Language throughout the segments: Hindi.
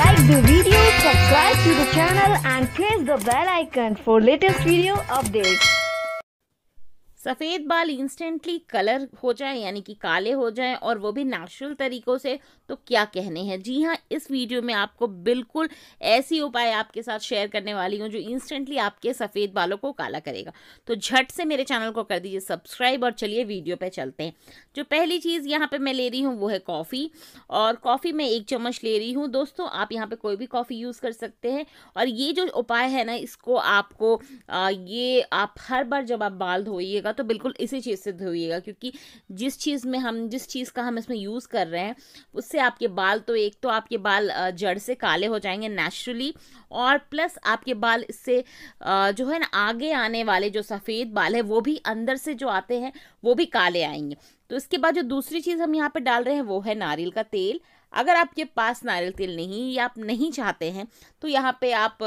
like the video, subscribe to the channel and press the bell icon for latest video updates. सफ़ेद बाल इंस्टेंटली कलर हो जाए यानी कि काले हो जाए और वो भी नेचुरल तरीक़ों से तो क्या कहने हैं जी हाँ इस वीडियो में आपको बिल्कुल ऐसी उपाय आपके साथ शेयर करने वाली हूँ जो इंस्टेंटली आपके सफ़ेद बालों को काला करेगा तो झट से मेरे चैनल को कर दीजिए सब्सक्राइब और चलिए वीडियो पर चलते हैं जो पहली चीज़ यहाँ पर मैं ले रही हूँ वो है कॉफ़ी और कॉफ़ी मैं एक चम्मच ले रही हूँ दोस्तों आप यहाँ पर कोई भी कॉफ़ी यूज़ कर सकते हैं और ये जो उपाय है ना इसको आपको ये आप हर बार जब आप बाल धोइएगा होगा तो बिल्कुल इसी चीज़ से धोइएगा क्योंकि जिस चीज़ में हम जिस चीज़ का हम इसमें यूज़ कर रहे हैं उससे आपके बाल तो एक तो आपके बाल जड़ से काले हो जाएंगे नेचुरली और प्लस आपके बाल इससे जो है ना आगे आने वाले जो सफ़ेद बाल है वो भी अंदर से जो आते हैं वो भी काले आएंगे तो इसके बाद जो दूसरी चीज़ हम यहाँ पर डाल रहे हैं वो है नारियल का तेल अगर आपके पास नारियल तेल नहीं या आप नहीं चाहते हैं तो यहाँ पे आप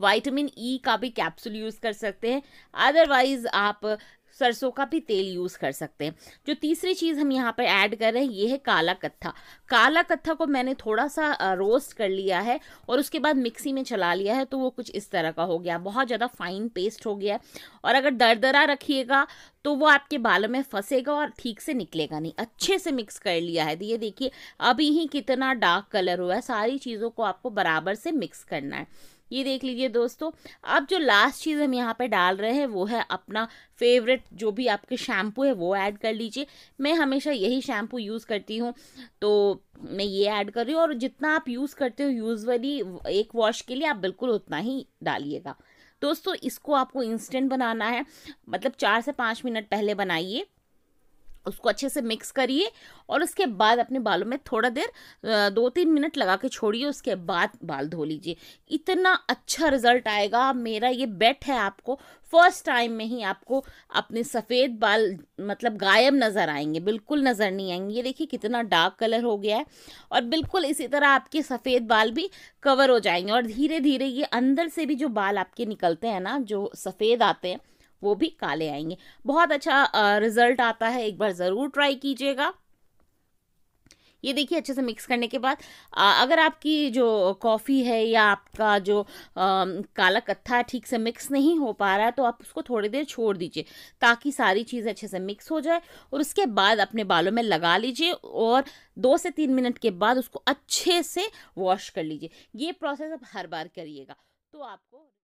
वाइटामिन ई e का भी कैप्सूल यूज़ कर सकते हैं अदरवाइज़ आप सरसों का भी तेल यूज़ कर सकते हैं जो तीसरी चीज़ हम यहाँ पर ऐड कर रहे हैं ये है काला कत्था काला कत्था को मैंने थोड़ा सा रोस्ट कर लिया है और उसके बाद मिक्सी में चला लिया है तो वो कुछ इस तरह का हो गया बहुत ज़्यादा फाइन पेस्ट हो गया है और अगर दरदरा रखिएगा तो वो आपके बालों में फंसेगा और ठीक से निकलेगा नहीं अच्छे से मिक्स कर लिया है ये देखिए अभी ही कितना डार्क कलर हुआ है सारी चीज़ों को आपको बराबर से मिक्स करना है ये देख लीजिए दोस्तों अब जो लास्ट चीज़ हम यहाँ पे डाल रहे हैं वो है अपना फेवरेट जो भी आपके शैम्पू है वो ऐड कर लीजिए मैं हमेशा यही शैम्पू यूज़ करती हूँ तो मैं ये ऐड कर रही हूँ और जितना आप यूज़ करते हो यूजली एक वॉश के लिए आप बिल्कुल उतना ही डालिएगा दोस्तों इसको आपको इंस्टेंट बनाना है मतलब चार से पाँच मिनट पहले बनाइए उसको अच्छे से मिक्स करिए और उसके बाद अपने बालों में थोड़ा देर दो तीन मिनट लगा के छोड़िए उसके बाद बाल धो लीजिए इतना अच्छा रिजल्ट आएगा मेरा ये बेट है आपको फर्स्ट टाइम में ही आपको अपने सफ़ेद बाल मतलब गायब नज़र आएंगे बिल्कुल नज़र नहीं आएंगे ये देखिए कितना डार्क कलर हो गया है और बिल्कुल इसी तरह आपके सफ़ेद बाल भी कवर हो जाएंगे और धीरे धीरे ये अंदर से भी जो बाल आपके निकलते हैं ना जो सफ़ेद आते हैं वो भी काले आएंगे बहुत अच्छा रिजल्ट आता है एक बार ज़रूर ट्राई कीजिएगा ये देखिए अच्छे से मिक्स करने के बाद आ, अगर आपकी जो कॉफ़ी है या आपका जो आ, काला कत्था ठीक से मिक्स नहीं हो पा रहा है तो आप उसको थोड़ी देर छोड़ दीजिए ताकि सारी चीज़ें अच्छे से मिक्स हो जाए और उसके बाद अपने बालों में लगा लीजिए और दो से तीन मिनट के बाद उसको अच्छे से वॉश कर लीजिए ये प्रोसेस आप हर बार करिएगा तो आपको